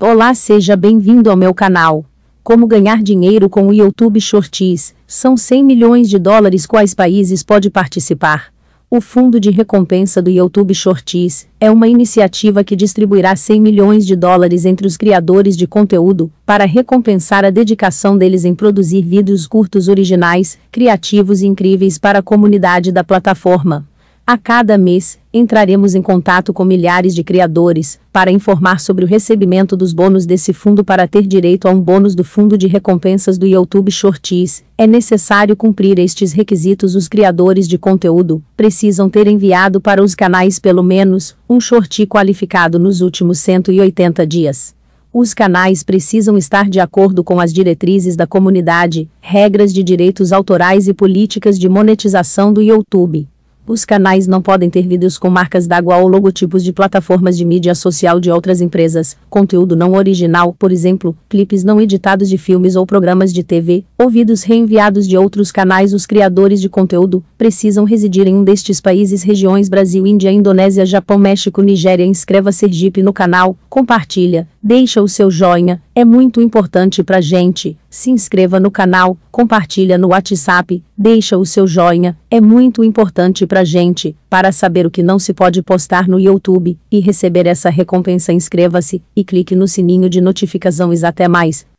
Olá, seja bem-vindo ao meu canal. Como ganhar dinheiro com o YouTube Shorts? São 100 milhões de dólares quais países pode participar? O Fundo de Recompensa do YouTube Shorts é uma iniciativa que distribuirá 100 milhões de dólares entre os criadores de conteúdo para recompensar a dedicação deles em produzir vídeos curtos originais, criativos e incríveis para a comunidade da plataforma. A cada mês, entraremos em contato com milhares de criadores para informar sobre o recebimento dos bônus desse fundo para ter direito a um bônus do fundo de recompensas do YouTube Shorts. É necessário cumprir estes requisitos. Os criadores de conteúdo precisam ter enviado para os canais pelo menos um short qualificado nos últimos 180 dias os canais precisam estar de acordo com as diretrizes da comunidade, regras de direitos autorais e políticas de monetização do YouTube. Os canais não podem ter vídeos com marcas d'água ou logotipos de plataformas de mídia social de outras empresas, conteúdo não original, por exemplo, clipes não editados de filmes ou programas de TV, ou vídeos reenviados de outros canais. Os criadores de conteúdo precisam residir em um destes países, regiões Brasil, Índia, Indonésia, Japão, México, Nigéria. Inscreva Sergipe no canal, compartilha, deixa o seu joinha, é muito importante pra gente. Se inscreva no canal, compartilha no WhatsApp, deixa o seu joinha. É muito importante pra gente. Para saber o que não se pode postar no YouTube e receber essa recompensa, inscreva-se e clique no sininho de notificações. Até mais.